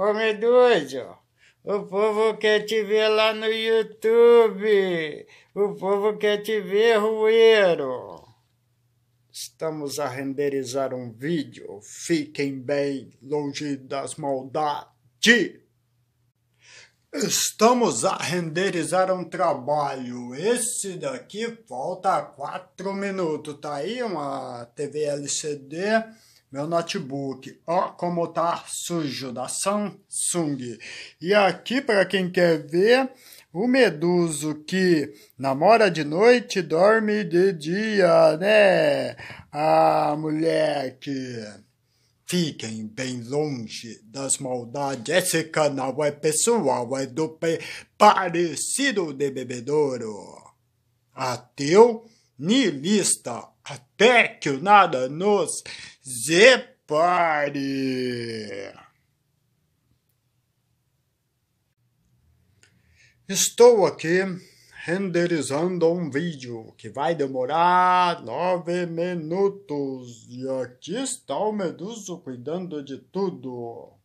Ô Medusa, o povo quer te ver lá no YouTube. O povo quer te ver, Rueiro. Estamos a renderizar um vídeo. Fiquem bem longe das maldades. Estamos a renderizar um trabalho. Esse daqui falta quatro minutos. Tá aí uma TV LCD meu notebook, ó como tá sujo, da Samsung. E aqui, para quem quer ver, o Meduso que namora de noite, dorme de dia, né? Ah, moleque, fiquem bem longe das maldades. Esse canal é pessoal, é do pe parecido de bebedouro. Ateu, nilista, até que o nada nos separe. Estou aqui renderizando um vídeo que vai demorar nove minutos e aqui está o Meduso cuidando de tudo.